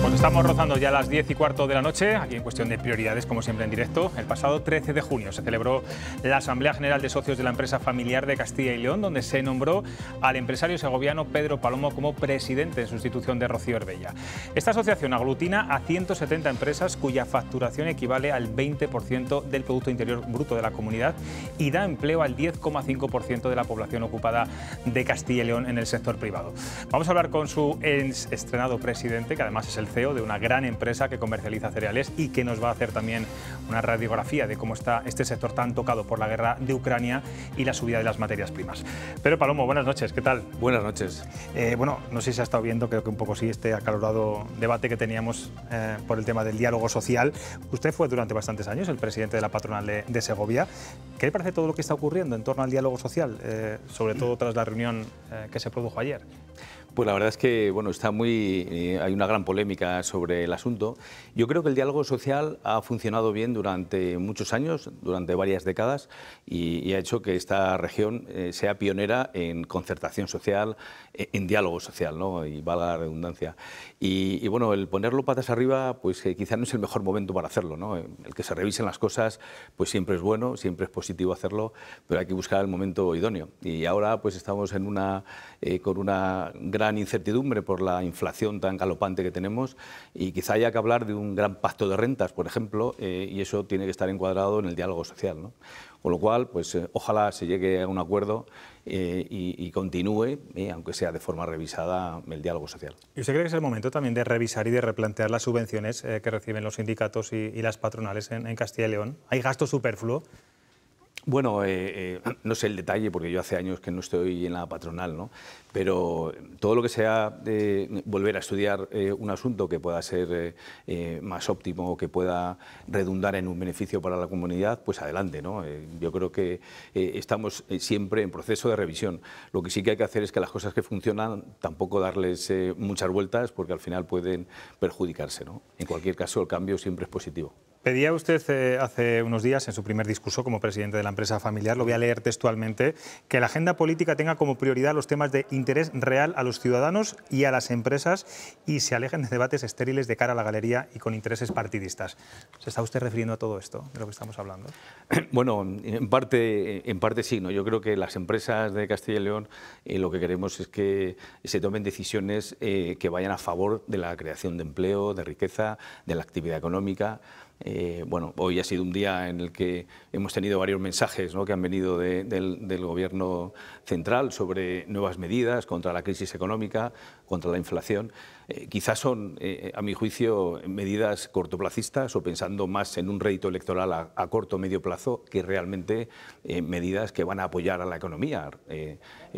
Pues estamos rozando ya las 10 y cuarto de la noche, aquí en cuestión de prioridades, como siempre en directo. El pasado 13 de junio se celebró la Asamblea General de Socios de la Empresa Familiar de Castilla y León, donde se nombró al empresario segoviano Pedro Palomo como presidente en sustitución de Rocío Herbella. Esta asociación aglutina a 170 empresas cuya facturación equivale al 20% del Producto Interior Bruto de la comunidad y da empleo al 10,5% de la población ocupada de Castilla y León en el sector privado. Vamos a hablar con su estrenado presidente, que además es el de una gran empresa que comercializa cereales y que nos va a hacer también una radiografía de cómo está este sector tan tocado por la guerra de Ucrania y la subida de las materias primas. Pero Palomo, buenas noches, ¿qué tal? Buenas noches. Eh, bueno, no sé si se ha estado viendo, creo que un poco sí, este acalorado debate que teníamos eh, por el tema del diálogo social. Usted fue durante bastantes años el presidente de la patronal de, Segovia. ¿Qué le parece todo lo que está ocurriendo en torno al diálogo social, eh, sobre todo tras la reunión que se produjo ayer? Pues la verdad es que bueno, está muy, eh, hay una gran polémica sobre el asunto. Yo creo que el diálogo social ha funcionado bien durante muchos años, durante varias décadas, y, ha hecho que esta región eh, sea pionera en concertación social, e, en, diálogo social, ¿no? y valga la redundancia. Y, bueno, el ponerlo patas arriba, pues eh, quizá no es el mejor momento para hacerlo. ¿no? El que se revisen las cosas, pues siempre es bueno, siempre es positivo hacerlo, pero hay que buscar el momento idóneo. Y ahora pues estamos en una, con una gran incertidumbre por la inflación tan galopante que tenemos y quizá haya que hablar de un gran pacto de rentas, por ejemplo, eh, y eso tiene que estar encuadrado en el diálogo social. Con lo cual, pues eh, ojalá se llegue a un acuerdo eh, y, continúe, aunque sea de forma revisada, el diálogo social. ¿Y usted cree que es el momento también de revisar y de replantear las subvenciones que reciben los sindicatos y, las patronales en Castilla y León? ¿Hay gasto superfluo? Bueno, eh, eh, no sé el detalle porque yo hace años que no estoy en la patronal, ¿no? pero todo lo que sea eh, volver a estudiar un asunto que pueda ser más óptimo, que pueda redundar en un beneficio para la comunidad, pues adelante. ¿no? yo creo que estamos siempre en proceso de revisión. Lo que sí que hay que hacer es que las cosas que funcionan tampoco darles muchas vueltas porque al final pueden perjudicarse. ¿no? En cualquier caso, el cambio siempre es positivo. Pedía usted eh, hace unos días en su primer discurso como presidente de la empresa familiar, lo voy a leer textualmente, que la agenda política tenga como prioridad los temas de interés real a los ciudadanos y a las empresas y se alejen de debates estériles de cara a la galería y con intereses partidistas. ¿Se está usted refiriendo a todo esto de lo que estamos hablando? Bueno, en parte, en parte sí. ¿no? Yo creo que las empresas de Castilla y León eh, lo que queremos es que se tomen decisiones eh, que vayan a favor de la creación de empleo, de riqueza, de la actividad económica. Eh, bueno, hoy ha sido un día en el que hemos tenido varios mensajes ¿no? que han venido del, Gobierno central sobre nuevas medidas contra la crisis económica, contra la inflación, eh, quizás son, eh, eh, a mi juicio, medidas cortoplacistas o pensando más en un rédito electoral a, corto o medio plazo que realmente medidas que van a apoyar a la economía,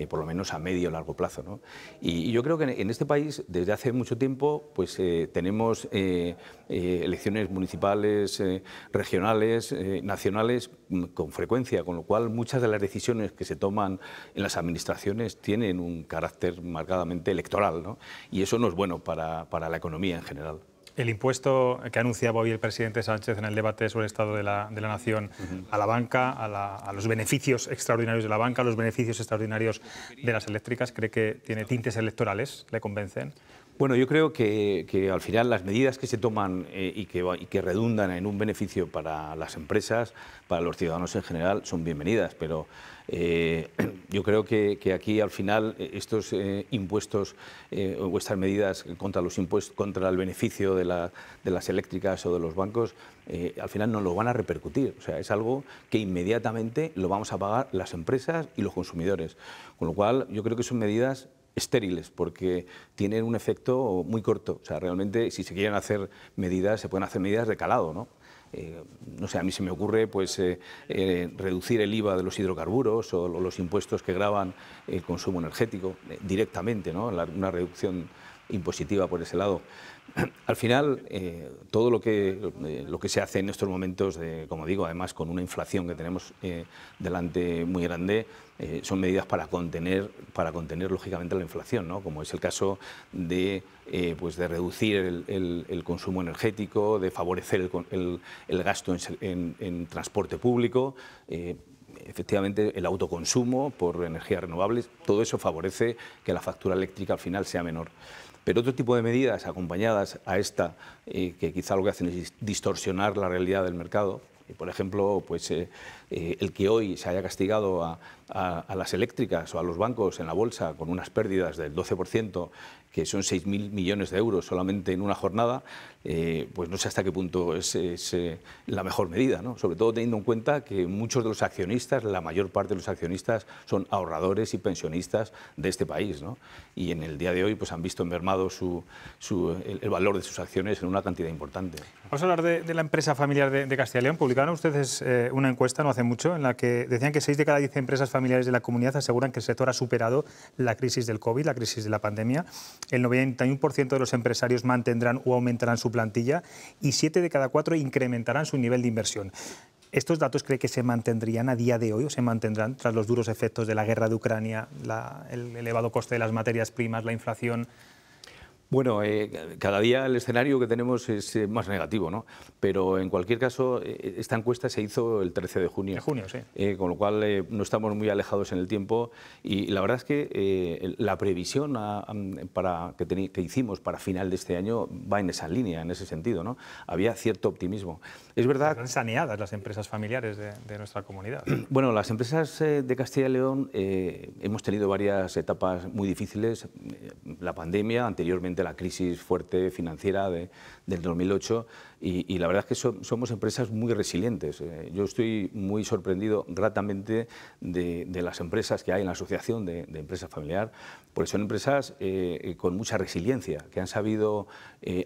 por lo menos a medio o largo plazo. Y, yo creo que en, este país, desde hace mucho tiempo, pues tenemos elecciones municipales, regionales, nacionales, con frecuencia, con lo cual muchas de las decisiones que se toman en las administraciones tienen un carácter marcadamente electoral, y eso no es bueno para, la economía en general. El impuesto que anunciaba hoy el presidente Sánchez en el debate sobre el Estado de la, Nación a la banca, a, los beneficios extraordinarios de la banca, a los beneficios extraordinarios de las eléctricas, ¿cree que tiene tintes electorales? ¿Le convencen? Bueno, yo creo que, al final las medidas que se toman eh, y, que, que, redundan en un beneficio para las empresas, para los ciudadanos en general, son bienvenidas, pero eh, yo creo que, aquí al final eh, estos impuestos o estas medidas contra los impuestos, contra el beneficio de, de las eléctricas o de los bancos, al final no lo van a repercutir. O sea, es algo que inmediatamente lo vamos a pagar las empresas y los consumidores. Con lo cual, yo creo que son medidas estériles porque tienen un efecto muy corto. O sea, realmente si se quieren hacer medidas, se pueden hacer medidas de calado, ¿no? Eh, no sé, a mí se me ocurre pues, eh, eh, reducir el IVA de los hidrocarburos o los impuestos que graban el consumo energético directamente, ¿no? una reducción impositiva por ese lado. Al final, eh, todo lo que, eh, lo que se hace en estos momentos, eh, como digo, además con una inflación que tenemos delante muy grande, son medidas para contener, para contener lógicamente la inflación, ¿no? como es el caso de, pues de reducir el, consumo energético, de favorecer el, gasto en, transporte público efectivamente el autoconsumo por energías renovables, todo eso favorece que la factura eléctrica al final sea menor. Pero otro tipo de medidas acompañadas a esta, eh, que quizá lo que hacen es distorsionar la realidad del mercado, y por ejemplo, pues, eh, eh, el que hoy se haya castigado a, las eléctricas o a los bancos en la bolsa con unas pérdidas del 12%, que son 6.000 millones de euros solamente en una jornada, eh, pues no sé hasta qué punto es, eh, la mejor medida, ¿no? sobre todo teniendo en cuenta que muchos de los accionistas, la mayor parte de los accionistas, son ahorradores y pensionistas de este país. ¿no? Y en el día de hoy pues, han visto mermado su, el, valor de sus acciones en una cantidad importante. Vamos a hablar de, la empresa familiar de, de León. Publicaron ustedes una encuesta no hace mucho, en la que decían que 6 de cada 10 empresas familiares de la comunidad aseguran que el sector ha superado la crisis del COVID, la crisis de la pandemia. El 91% de los empresarios mantendrán o aumentarán su plantilla y 7 de cada 4 incrementarán su nivel de inversión. ¿Estos datos cree que se mantendrían a día de hoy o se mantendrán tras los duros efectos de la guerra de Ucrania, el elevado coste de las materias primas, la inflación? Bueno, eh, cada día el escenario que tenemos es eh, más negativo, ¿no? Pero en cualquier caso, eh, esta encuesta se hizo el 13 de junio. De junio, sí. con lo cual no estamos muy alejados en el tiempo y la verdad es que la previsión ah, para, que, hicimos para final de este año va en esa línea, en ese sentido, ¿no? Había cierto optimismo. Es verdad... Están saneadas las empresas familiares de nuestra comunidad. Bueno, las empresas de Castilla y León hemos tenido varias etapas muy difíciles. La pandemia, anteriormente de la crisis fuerte financiera del 2008 y, la verdad es que somos empresas muy resilientes. ¿eh? yo estoy muy sorprendido gratamente de, las empresas que hay en la Asociación de, de Empresa Familiar, porque son empresas eh, eh, con mucha resiliencia, que han sabido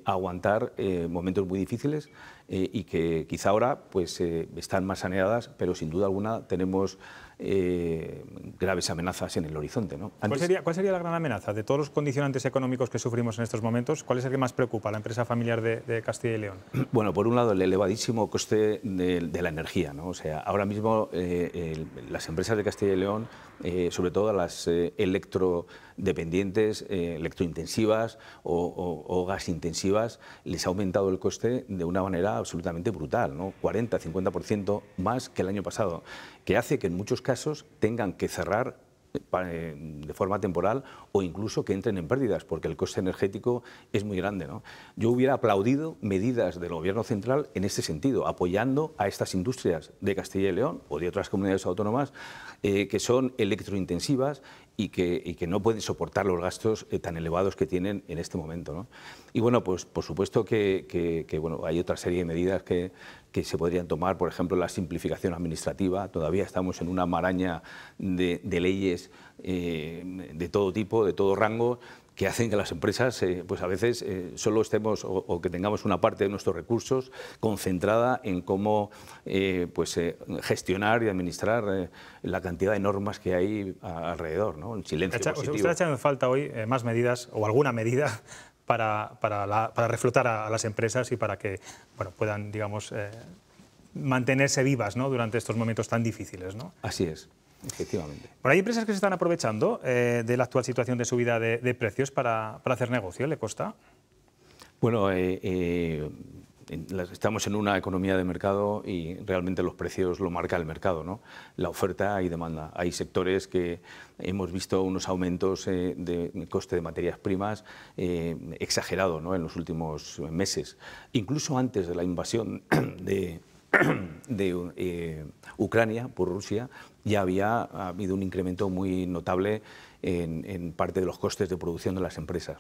aguantar momentos muy difíciles y que quizá ahora pues, están más saneadas, pero sin duda alguna tenemos eh, graves amenazas en el horizonte. ¿Cuál, sería, la gran amenaza de todos los condicionantes económicos que sufrimos en estos momentos? ¿Cuál es el que más preocupa a la empresa familiar de, Castilla y León? Bueno, por un lado, el elevadísimo coste de, la energía. ¿no? O sea, ahora mismo eh, las empresas de Castilla y León eh, sobre todo a las eh, electrodependientes, eh, electrointensivas o, o, intensivas, gasintensivas, les ha aumentado el coste de una manera absolutamente brutal, ¿no? 40, 50% más que el año pasado, que hace que en muchos casos tengan que cerrar eh, de forma temporal o incluso que entren en pérdidas, porque el coste energético es muy grande. Yo hubiera aplaudido medidas del Gobierno central en este sentido, apoyando a estas industrias de Castilla y León o de otras comunidades autónomas eh, que son electrointensivas y que, no pueden soportar los gastos eh, tan elevados que tienen en este momento. Y bueno, pues por supuesto que, bueno, hay otra serie de medidas que, se podrían tomar, por ejemplo, la simplificación administrativa. Todavía estamos en una maraña de, leyes eh, de todo tipo, de todo rango, que hacen que las empresas eh, pues a veces eh, solo estemos o, que tengamos una parte de nuestros recursos concentrada en cómo eh, pues, gestionar y administrar la cantidad de normas que hay alrededor, ¿no? silencio Usted ha echado falta hoy más medidas o alguna medida para, para, reflotar a, las empresas y para que puedan, digamos, mantenerse vivas durante estos momentos tan difíciles. ¿no? Así es. Efectivamente. Pero hay empresas que se están aprovechando eh, de la actual situación de subida de, precios para, hacer negocio, ¿le costa? Bueno, eh, eh, estamos en una economía de mercado y realmente los precios lo marca el mercado, ¿no? la oferta y demanda. Hay sectores que hemos visto unos aumentos de coste de materias primas eh, exagerados ¿no? en los últimos meses, incluso antes de la invasión de de eh, Ucrania por Rusia, ya había habido un incremento muy notable en, parte de los costes de producción de las empresas.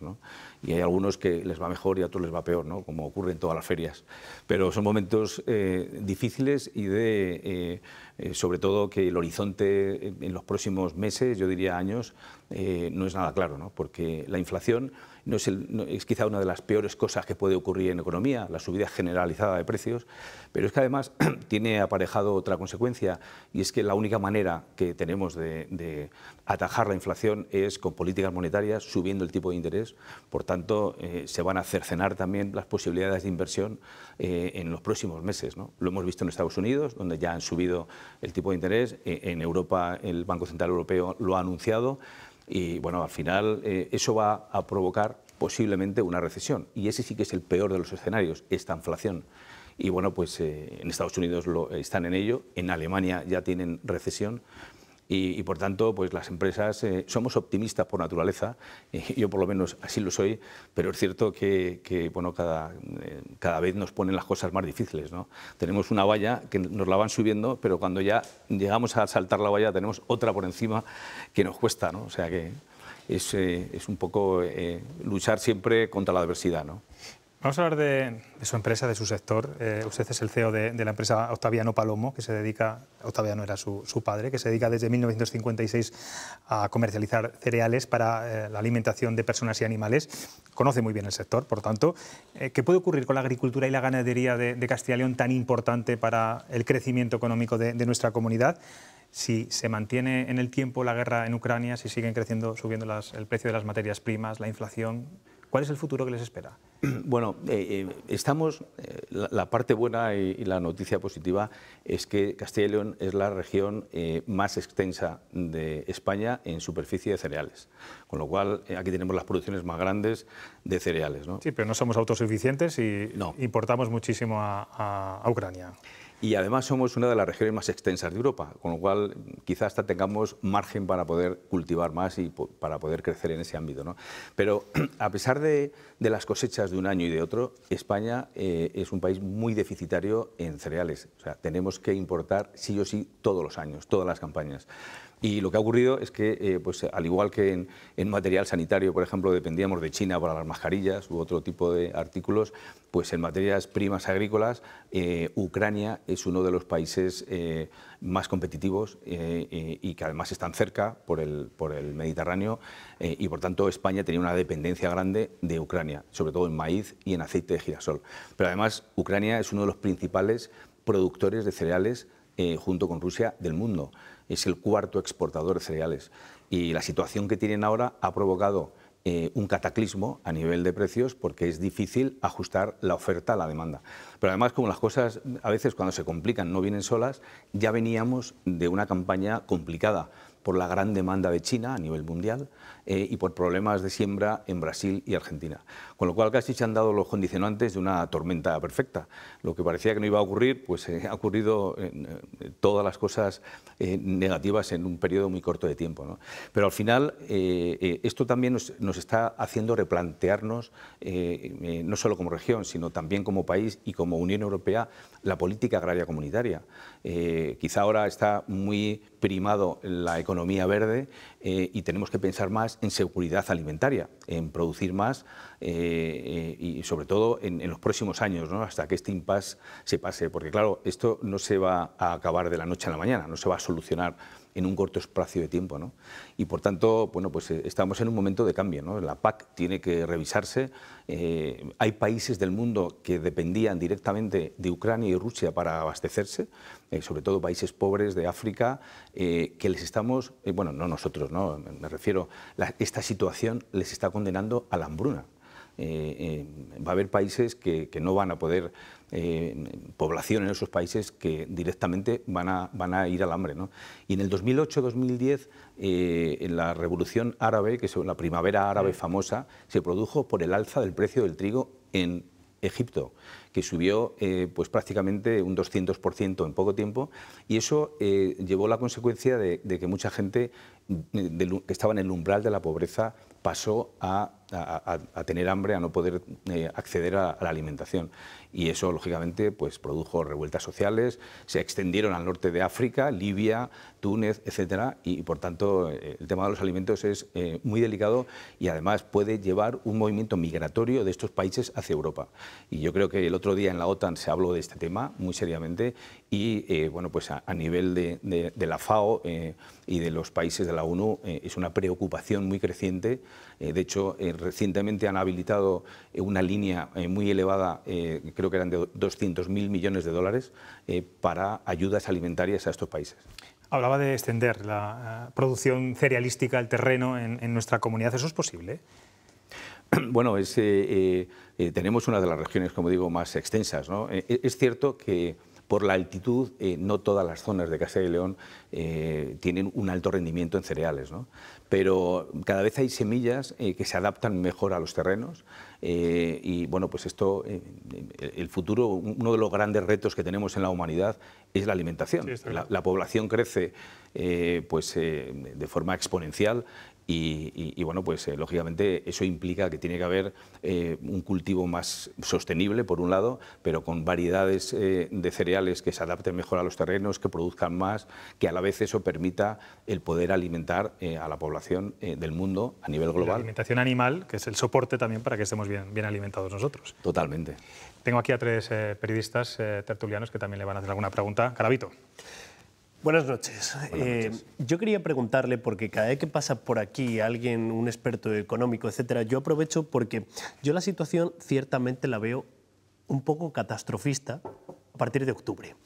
Y hay algunos que les va mejor y otros les va peor, ¿no? como ocurre en todas las ferias. Pero son momentos eh, difíciles y de, eh, sobre todo, que el horizonte en los próximos meses, yo diría años, no es nada claro, ¿no? porque la inflación no es, quizá una de las peores cosas que puede ocurrir en economía, la subida generalizada de precios, pero es que además tiene aparejado otra consecuencia y es que la única manera que tenemos de, atajar la inflación es con políticas monetarias, subiendo el tipo de interés, por tanto eh, se van a cercenar también las posibilidades de inversión eh, en los próximos meses. Lo hemos visto en Estados Unidos, donde ya han subido el tipo de interés, eh, en Europa el Banco Central Europeo lo ha anunciado, y bueno, al final eh, eso va a provocar posiblemente una recesión. Y ese sí que es el peor de los escenarios, esta inflación. Y bueno, pues eh, en Estados Unidos lo, están en ello, en Alemania ya tienen recesión, y, por tanto, pues las empresas eh, somos optimistas por naturaleza, yo por lo menos así lo soy, pero es cierto que, bueno, eh, cada, vez nos ponen las cosas más difíciles. ¿no? Tenemos una valla que nos la van subiendo, pero cuando ya llegamos a saltar la valla tenemos otra por encima que nos cuesta, ¿no? o sea que es, eh, es un poco luchar siempre contra la adversidad. ¿no? Vamos a hablar de, su empresa, de su sector. Eh, usted es el CEO de, la empresa Octaviano Palomo, que se dedica, Octaviano era su, padre, que se dedica desde 1956 a comercializar cereales para eh, la alimentación de personas y animales. Conoce muy bien el sector, por tanto. Eh, ¿Qué puede ocurrir con la agricultura y la ganadería de, Castilla y León tan importante para el crecimiento económico de nuestra comunidad? si se mantiene en el tiempo la guerra en Ucrania, si siguen creciendo, subiendo el precio de las materias primas, la inflación, ¿Cuál es el futuro que les espera? Bueno, eh, eh, estamos, eh, la, parte buena y, la noticia positiva es que Castilla y León es la región más extensa de España en superficie de cereales, con lo cual aquí tenemos las producciones más grandes de cereales. Sí, pero no somos autosuficientes y importamos muchísimo a Ucrania y además somos una de las regiones más extensas de Europa, con lo cual quizás hasta tengamos margen para poder cultivar más y para poder crecer en ese ámbito. Pero a pesar de, las cosechas de un año y de otro, España eh, es un país muy deficitario en cereales. O sea, tenemos que importar sí o sí todos los años, todas las campañas. Y lo que ha ocurrido es que, eh, pues, al igual que en, material sanitario, por ejemplo, dependíamos de China para las mascarillas u otro tipo de artículos, pues en materias primas agrícolas, eh, Ucrania es uno de los países eh, más competitivos y que además están cerca por el, por el Mediterráneo y, por tanto, España tenía una dependencia grande de Ucrania, sobre todo en maíz y en aceite de girasol. Pero además, Ucrania es uno de los principales productores de cereales junto con Rusia del mundo es el cuarto exportador de cereales. Y la situación que tienen ahora ha provocado eh, un cataclismo a nivel de precios porque es difícil ajustar la oferta a la demanda. Pero además, como las cosas a veces cuando se complican no vienen solas, ya veníamos de una campaña complicada por la gran demanda de China a nivel mundial eh, y por problemas de siembra en Brasil y Argentina. Con lo cual casi se han dado los condicionantes de una tormenta perfecta. Lo que parecía que no iba a ocurrir, pues eh, ha ocurrido eh, todas las cosas negativas en un periodo muy corto de tiempo. Pero al final esto también nos, nos, está haciendo replantearnos, no solo como región, sino también como país y como Unión Europea, la política agraria comunitaria. quizá ahora está muy primado la economía economía verde eh, y tenemos que pensar más en seguridad alimentaria, en producir más eh, eh, y sobre todo en, en los próximos años, ¿no? hasta que este impasse se pase, porque claro, esto no se va a acabar de la noche a la mañana, no se va a solucionar en un corto espacio de tiempo. ¿no? Y por tanto, bueno, pues eh, estamos en un momento de cambio. La PAC tiene que revisarse. Eh, hay países del mundo que dependían directamente de Ucrania y Rusia para abastecerse, eh, sobre todo países pobres de África, que les estamos, bueno, no nosotros, ¿no? me refiero, esta situación les está condenando a la hambruna. va a haber países que, no van a poder eh, población en esos países que directamente van a, ir al hambre. Y en el 2008-2010, eh, en la revolución árabe, que es la primavera árabe mm. famosa, se produjo por el alza del precio del trigo en Egipto, que subió eh, pues prácticamente un 200% en poco tiempo, y eso llevó la consecuencia de, que mucha gente mm, que estaba en el umbral de la pobreza pasó a, tener hambre, a no poder acceder a, la alimentación y eso, lógicamente, pues, produjo revueltas sociales, se extendieron al norte de África, Libia, Túnez, etcétera, y por tanto eh, el tema de los alimentos es eh, muy delicado y además puede llevar un movimiento migratorio de estos países hacia Europa. Y yo creo que el otro día en la OTAN se habló de este tema muy seriamente y eh, bueno, pues a, nivel de, la FAO y de los países de la ONU es una preocupación muy creciente. de hecho, recientemente han habilitado una línea muy elevada, creo que eran de 200.000 millones de dólares, para ayudas alimentarias a estos países. Hablaba de extender la eh, producción cerealística al terreno en, nuestra comunidad. ¿Eso es posible? Bueno, eh, eh, tenemos una de las regiones, como digo, más extensas. Es, cierto que por la altitud, no todas las zonas de Castilla y León tienen un alto rendimiento en cereales, pero cada vez hay semillas que se adaptan mejor a los terrenos eh, y bueno, pues esto, eh, eh, el futuro, uno de los grandes retos que tenemos en la humanidad es la alimentación. la, población crece pues, de forma exponencial y, bueno, pues eh, lógicamente eso implica que tiene que haber eh, un cultivo más sostenible, por un lado, pero con variedades eh, de cereales que se adapten mejor a los terrenos, que produzcan más, que a la vez eso permita el poder alimentar a la población del mundo a nivel global. La alimentación animal, que es el soporte también para que estemos bien, bien alimentados nosotros. Totalmente. Tengo aquí a tres periodistas tertulianos que también le van a hacer alguna pregunta. Carabito. Buenas eh, noches. yo quería preguntarle, porque cada vez que pasa por aquí alguien, un experto económico, etcétera, yo aprovecho porque yo la situación ciertamente la veo un poco catastrofista a partir de octubre.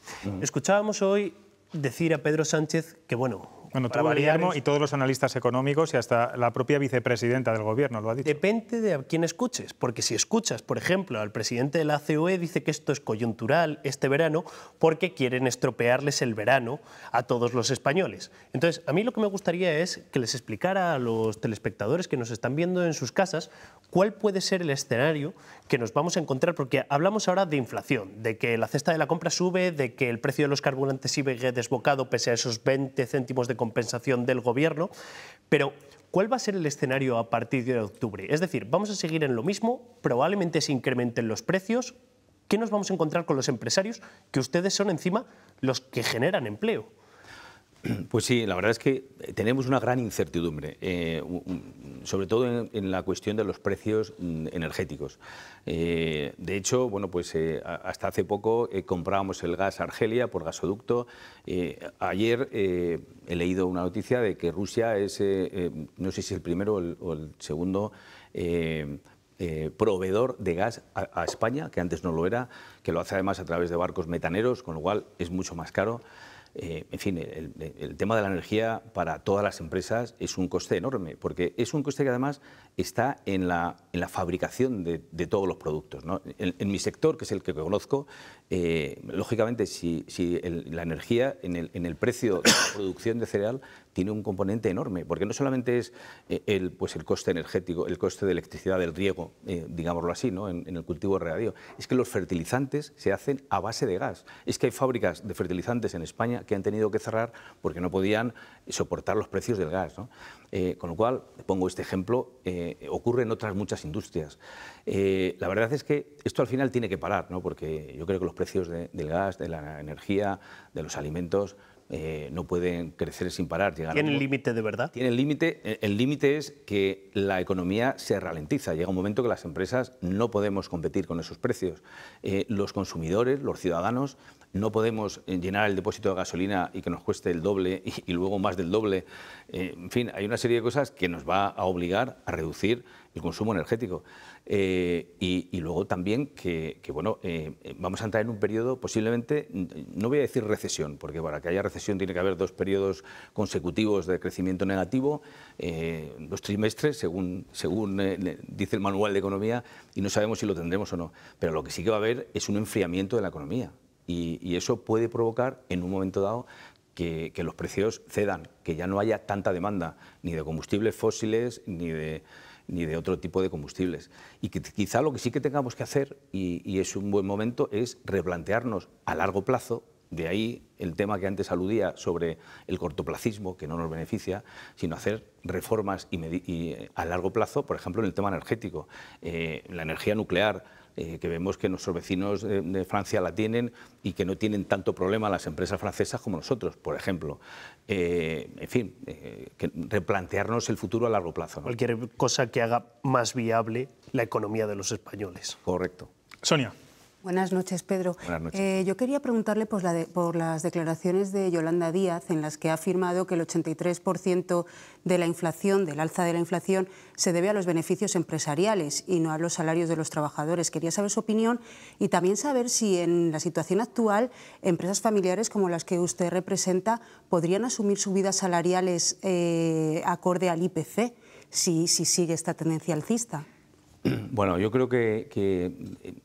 Escuchábamos hoy decir a Pedro Sánchez que, bueno, bueno, para y todos los analistas económicos y hasta la propia vicepresidenta del gobierno lo ha dicho. Depende de a quién escuches, porque si escuchas, por ejemplo, al presidente de la COE dice que esto es coyuntural este verano porque quieren estropearles el verano a todos los españoles. Entonces, a mí lo que me gustaría es que les explicara a los telespectadores que nos están viendo en sus casas cuál puede ser el escenario que nos vamos a encontrar, porque hablamos ahora de inflación, de que la cesta de la compra sube, de que el precio de los carburantes sigue desbocado pese a esos 20 céntimos de compensación del Gobierno. Pero, ¿cuál va a ser el escenario a partir de octubre? Es decir, ¿vamos a seguir en lo mismo? ¿Probablemente se incrementen los precios? ¿Qué nos vamos a encontrar con los empresarios que ustedes son encima los que generan empleo? Pues sí, la verdad es que eh, tenemos una gran incertidumbre, eh, sobre todo en, la cuestión de los precios mm, energéticos. Eh, de hecho, bueno, pues hasta hace poco comprábamos el gas a Argelia por gasoducto. ayer he leído una noticia de que Rusia es, no sé si el primero o el, segundo, proveedor de gas a, España, que antes no lo era, que lo hace además a través de barcos metaneros, con lo cual es mucho más caro. Eh, en fin, el, tema de la energía para todas las empresas es un coste enorme, porque es un coste que además está en la, en la fabricación de, todos los productos. En, mi sector, que es el que conozco, eh, lógicamente si, la energía en el, en el precio de la producción de cereal tiene un componente enorme, porque no solamente es eh, el, pues el coste energético, el coste de electricidad del riego, eh, digámoslo así, ¿no? en, el cultivo de regadío, es que los fertilizantes se hacen a base de gas. Es que hay fábricas de fertilizantes en España que han tenido que cerrar porque no podían soportar los precios del gas. Eh, con lo cual, pongo este ejemplo, ocurre en otras muchas industrias. la verdad es que esto al final tiene que parar, ¿no? porque yo creo que los precios del gas, de la energía, de los alimentos, eh, no pueden crecer sin parar. Llegar ¿Tienen límite de verdad? límite. Eh, el límite es que la economía se ralentiza. Llega un momento que las empresas no podemos competir con esos precios. Eh, los consumidores, los ciudadanos, no podemos llenar el depósito de gasolina y que nos cueste el doble y, luego más del doble. en fin, hay una serie de cosas que nos va a obligar a reducir el consumo energético. Eh, y, luego también que, bueno, eh, vamos a entrar en un periodo posiblemente, no voy a decir recesión, porque para que haya recesión tiene que haber dos periodos consecutivos de crecimiento negativo, eh, dos trimestres, según, según dice el manual de economía, y no sabemos si lo tendremos o no. Pero lo que sí que va a haber es un enfriamiento de la economía. y, eso puede provocar en un momento dado que, que, los precios cedan, que ya no haya tanta demanda, ni de combustibles fósiles, ni de, ni de otro tipo de combustibles. Y que quizá lo que sí que tengamos que hacer, y, es un buen momento, es replantearnos a largo plazo de ahí el tema que antes aludía sobre el cortoplacismo, que no nos beneficia, sino hacer reformas y, eh, a largo plazo, por ejemplo, en el tema energético. Eh, la energía nuclear, eh, que vemos que nuestros vecinos de, Francia la tienen y que no tienen tanto problema las empresas francesas como nosotros, por ejemplo. Eh, en fin, eh, replantearnos el futuro a largo plazo. Cualquier cosa que haga más viable la economía de los españoles. Correcto. Sonia. Buenas noches, Pedro. Eh, yo quería preguntarle por las declaraciones de Yolanda Díaz, en las que ha afirmado que el 83% de la inflación, del alza de la inflación, se debe a los beneficios empresariales y no a los salarios de los trabajadores. Quería saber su opinión y también saber si en la situación actual empresas familiares como las que usted representa podrían asumir subidas salariales eh, acorde al IPC si sigue esta tendencia alcista. Bueno, yo creo que,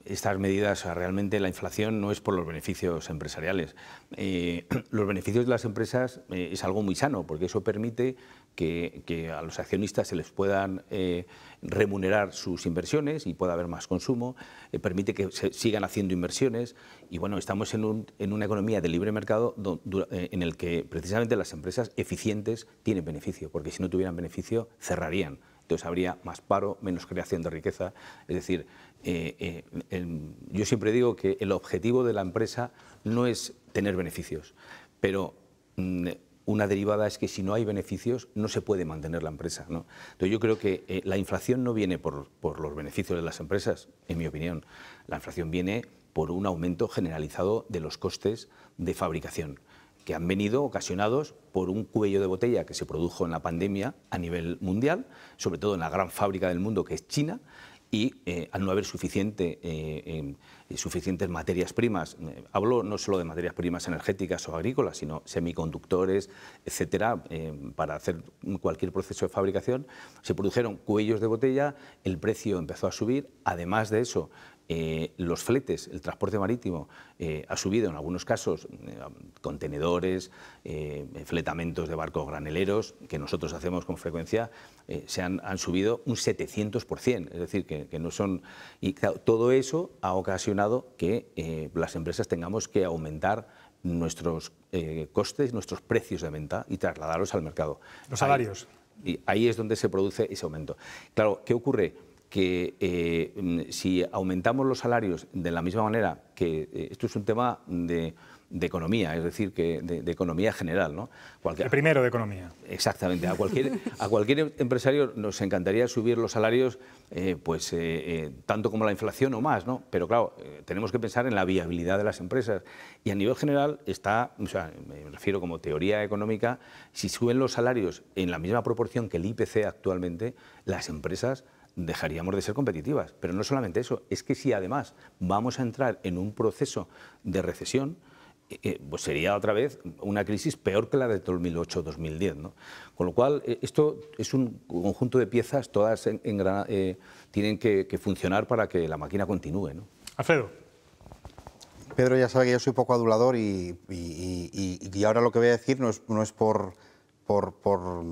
estas medidas, realmente la inflación no es por los beneficios empresariales. Eh, los beneficios de las empresas eh, es algo muy sano, porque eso permite que, a los accionistas se les puedan eh, remunerar sus inversiones y pueda haber más consumo, permite que se sigan haciendo inversiones y bueno, estamos en, un, en una economía de libre mercado en el que precisamente las empresas eficientes tienen beneficio, porque si no tuvieran beneficio cerrarían. Entonces habría más paro, menos creación de riqueza. Es decir, eh, eh, yo siempre digo que el objetivo de la empresa no es tener beneficios, pero mm, una derivada es que si no hay beneficios no se puede mantener la empresa. Entonces yo creo que eh, la inflación no viene por los beneficios de las empresas, en mi opinión. La inflación viene por un aumento generalizado de los costes de fabricación que han venido ocasionados por un cuello de botella que se produjo en la pandemia a nivel mundial, sobre todo en la gran fábrica del mundo que es China, y eh, al no haber suficiente, eh, eh, suficientes materias primas, hablo no solo de materias primas energéticas o agrícolas, sino semiconductores, etcétera, para hacer cualquier proceso de fabricación, se produjeron cuellos de botella, el precio empezó a subir, además de eso, eh, los fletes, el transporte marítimo eh, ha subido en algunos casos eh, contenedores, fletamentos de barcos graneleros, que nosotros hacemos con frecuencia, se han, subido un 700%, es decir, que, no son... Y todo eso ha ocasionado que las empresas tengamos que aumentar nuestros costes, nuestros precios de venta y trasladarlos al mercado. Los salarios. y ahí es donde se produce ese aumento. Claro, ¿qué ocurre? que eh, si aumentamos los salarios de la misma manera, que eh, esto es un tema de, economía, es decir, que de, economía general. ¿no? el primero de economía. Exactamente. A cualquier, empresario nos encantaría subir los salarios eh, pues, tanto como la inflación o más, ¿no? pero claro, tenemos que pensar en la viabilidad de las empresas. Y a nivel general está, me refiero como teoría económica, si suben los salarios en la misma proporción que el IPC actualmente, las empresas dejaríamos de ser competitivas. Pero no solamente eso, es que si además vamos a entrar en un proceso de recesión, eh, eh, pues sería otra vez una crisis peor que la de 2008-2010. Con lo cual, eh, esto es un conjunto de piezas, todas tienen que, funcionar para que la máquina continúe. ¿no? Alfredo. Pedro ya sabe que yo soy poco adulador y, ahora lo que voy a decir no es por por, por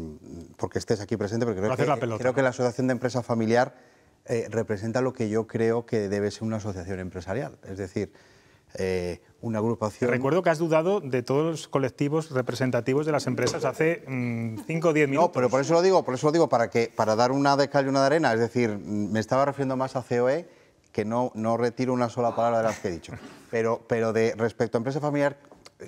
porque estés aquí presente, porque creo, que, la Asociación de Empresa Familiar eh, representa lo que yo creo que debe ser una asociación empresarial. Es decir, eh, una agrupación. Recuerdo que has dudado de todos los colectivos representativos de las empresas hace 5 mm, o 10 minutos. No, pero por eso lo digo, por eso digo, para, que, para dar una de cal y una de arena. Es decir, me estaba refiriendo más a COE, que no, no retiro una sola palabra de las que he dicho. Pero, pero de, respecto a empresa familiar,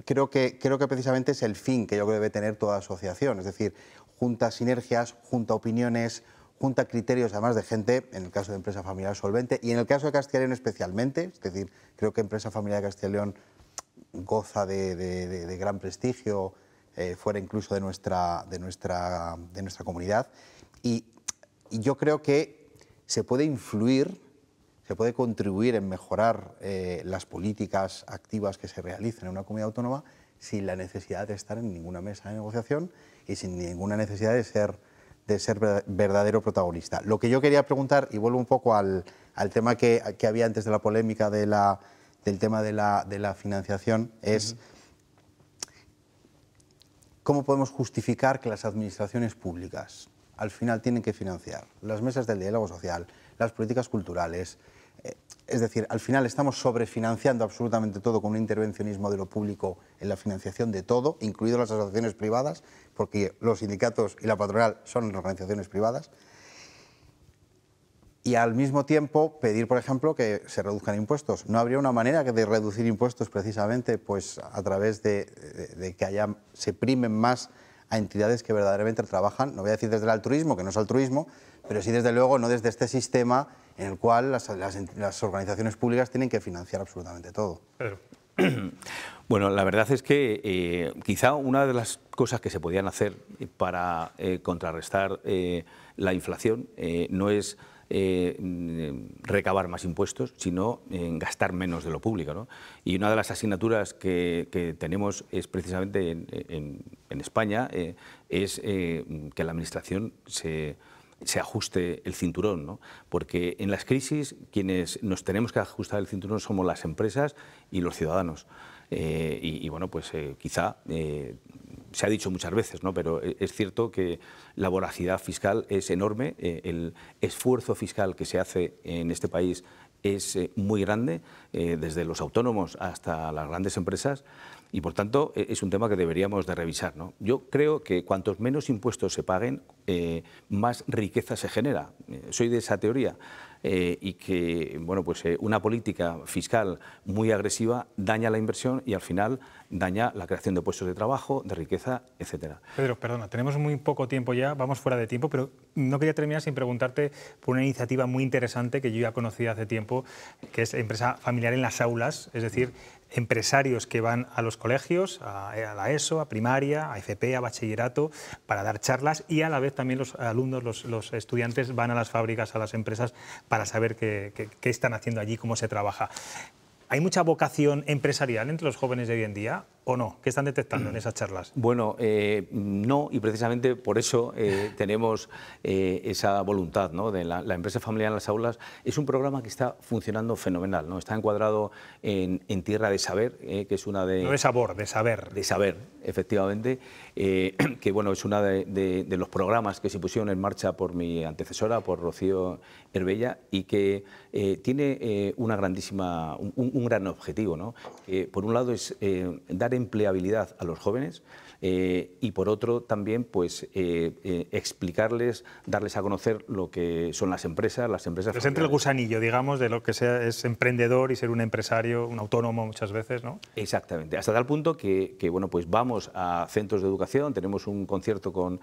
creo que, precisamente es el fin que yo creo debe tener toda asociación, es decir, junta sinergias, junta opiniones, junta criterios además de gente, en el caso de empresa familiar solvente, y en el caso de Castilla León especialmente, es decir, creo que empresa familiar de Castilla León goza de, gran prestigio eh, fuera incluso de nuestra, de nuestra, comunidad, y yo creo que se puede influir se puede contribuir en mejorar eh, las políticas activas que se realicen en una comunidad autónoma sin la necesidad de estar en ninguna mesa de negociación y sin ninguna necesidad de ser, de ser verdadero protagonista. Lo que yo quería preguntar, y vuelvo un poco al, tema que, había antes de la polémica del tema de la, financiación, es cómo podemos justificar que las administraciones públicas al final tienen que financiar las mesas del diálogo social, las políticas culturales. Eh, es decir, al final estamos sobrefinanciando absolutamente todo con un intervencionismo de lo público en la financiación de todo, incluidas las asociaciones privadas, porque los sindicatos y la patronal son organizaciones privadas. Y al mismo tiempo pedir, por ejemplo, que se reduzcan impuestos. ¿No habría una manera de reducir impuestos precisamente pues, a través de, que haya, se primen más a entidades que verdaderamente trabajan, no voy a decir desde el altruismo, que no es altruismo, pero sí desde luego no desde este sistema en el cual las, organizaciones públicas tienen que financiar absolutamente todo. Bueno, la verdad es que eh, quizá una de las cosas que se podían hacer para eh, contrarrestar eh, la inflación no es eh, recabar más impuestos, sino en gastar menos de lo público. Y una de las asignaturas que, tenemos es precisamente en, España eh, es eh, que la Administración se, ajuste el cinturón, porque en las crisis quienes nos tenemos que ajustar el cinturón somos las empresas y los ciudadanos. y, bueno, pues quizá se ha dicho muchas veces, ¿no? pero e, es cierto que la voracidad fiscal es enorme, eh, el esfuerzo fiscal que se hace en este país es eh, muy grande, eh, desde los autónomos hasta las grandes empresas, y por tanto e, es un tema que deberíamos de revisar. ¿no? Yo creo que cuantos menos impuestos se paguen, más riqueza se genera. soy de esa teoría. Eh, y que bueno, pues, eh, una política fiscal muy agresiva daña la inversión y al final daña la creación de puestos de trabajo, de riqueza, etcétera. Pedro, perdona, tenemos muy poco tiempo ya, vamos fuera de tiempo, pero no quería terminar sin preguntarte por una iniciativa muy interesante que yo ya conocía hace tiempo, que es Empresa Familiar en las Aulas, es decir, empresarios que van a los colegios, a, la ESO, a primaria, a FP, a bachillerato, para dar charlas y a la vez también los alumnos, los, estudiantes van a las fábricas, a las empresas, para saber qué están haciendo allí, cómo se trabaja. ¿Hay mucha vocación empresarial entre los jóvenes de hoy en día? o no? ¿Qué están detectando en esas charlas? Bueno, eh, no, y precisamente por eso eh, tenemos eh, esa voluntad ¿no? de la, empresa familiar en las aulas. Es un programa que está funcionando fenomenal, ¿no? está encuadrado en, Tierra de Saber, que es una de... No de sabor, de saber. De saber, efectivamente, que bueno, es uno de, los programas que se pusieron en marcha por mi antecesora, por Rocío Herbella, y que tiene una grandísima, un, un, gran objetivo. ¿no? por un lado es dar empleabilidad a los jóvenes eh, y por otro también pues eh, eh, explicarles, darles a conocer lo que son las empresas, las empresas... presente el gusanillo, digamos, de lo que sea, es emprendedor y ser un empresario, un autónomo muchas veces, ¿no? Exactamente, hasta tal punto que, bueno, pues vamos a centros de educación, tenemos un concierto con,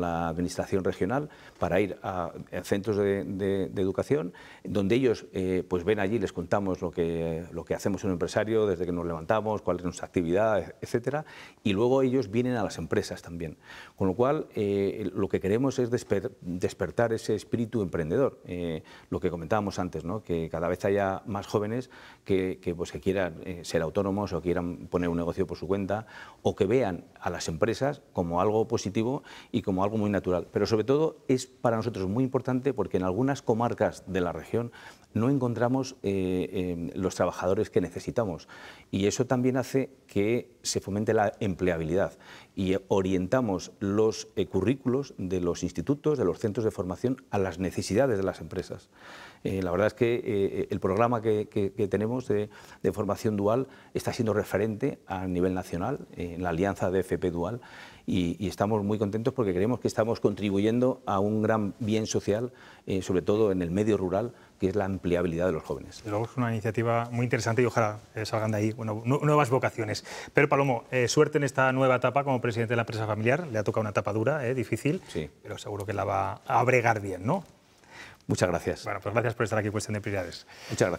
la administración regional para ir a, centros de, educación, donde ellos pues ven allí, les contamos lo que, lo que hacemos un empresario, desde que nos levantamos, cuál es nuestra actividad, etcétera, y luego ellos vienen a las empresas también. Con lo cual, eh, lo que queremos es despertar ese espíritu emprendedor, eh, lo que comentábamos antes, que cada vez haya más jóvenes que, pues, quieran eh, ser autónomos o quieran poner un negocio por su cuenta o que vean a las empresas como algo positivo y como algo muy natural. Pero sobre todo es para nosotros muy importante porque en algunas comarcas de la región no encontramos los trabajadores que necesitamos y eso también hace que se fomente la empleabilidad y orientamos los eh, currículos de los institutos, de los centros de formación a las necesidades de las empresas. Eh, la verdad es que eh, el programa que, tenemos de, formación dual está siendo referente a nivel nacional en la alianza de FP Dual y, y, estamos muy contentos porque creemos que estamos contribuyendo a un gran bien social, sobre todo en el medio rural, que es la ampliabilidad de los jóvenes. Luego es una iniciativa muy interesante y ojalá eh, salgan de ahí bueno, nuevas vocaciones. Pero Palomo, eh, suerte en esta nueva etapa como presidente de la empresa familiar. Le ha tocado una etapa dura, eh, difícil, pero seguro que la va a bregar bien, ¿no? Muchas gracias. Bueno, pues gracias por estar aquí, Cuestión de Prioridades. Muchas gracias.